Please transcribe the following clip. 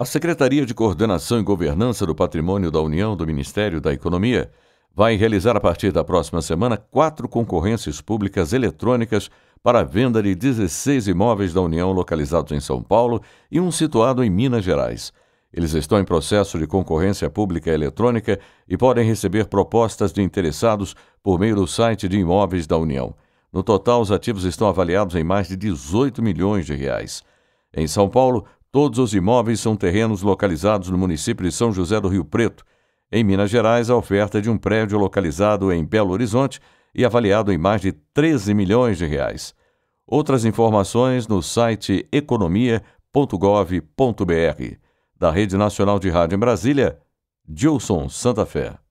A Secretaria de Coordenação e Governança do Patrimônio da União do Ministério da Economia vai realizar a partir da próxima semana quatro concorrências públicas eletrônicas para a venda de 16 imóveis da União localizados em São Paulo e um situado em Minas Gerais. Eles estão em processo de concorrência pública eletrônica e podem receber propostas de interessados por meio do site de imóveis da União. No total, os ativos estão avaliados em mais de 18 milhões de reais. Em São Paulo, Todos os imóveis são terrenos localizados no município de São José do Rio Preto. Em Minas Gerais, a oferta é de um prédio localizado em Belo Horizonte e avaliado em mais de 13 milhões de reais. Outras informações no site economia.gov.br. Da Rede Nacional de Rádio em Brasília, Gilson Santa Fé.